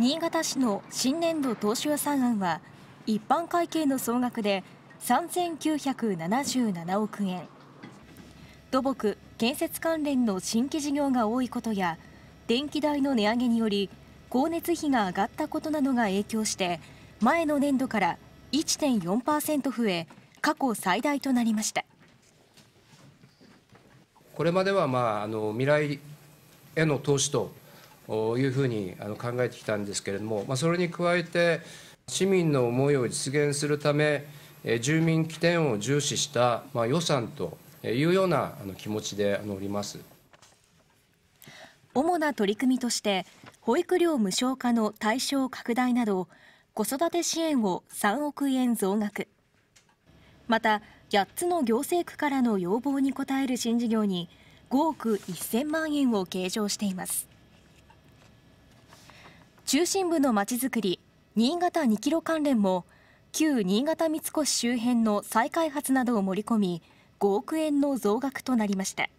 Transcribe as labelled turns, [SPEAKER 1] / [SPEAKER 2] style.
[SPEAKER 1] 新潟市の新年度投資予算案は一般会計の総額で3977億円土木建設関連の新規事業が多いことや電気代の値上げにより光熱費が上がったことなどが影響して前の年度から1.4%増え過去最大となりました
[SPEAKER 2] これまでは、まあ、あの未来への投資というふうに考えてきたんですけれども、まあ、それに加えて、市民の思いを実現するため、住民起点を重視した予算というような気持ちでおります。
[SPEAKER 1] 主な取り組みとして保育料無償化の対象拡大など子育て支援を3億円増額また8つの行政区からの要望に応える新事業に5億1000万円を計上しています。中心部のまちづくり新潟2キロ関連も旧新潟三越周辺の再開発などを盛り込み5億円の増額となりました。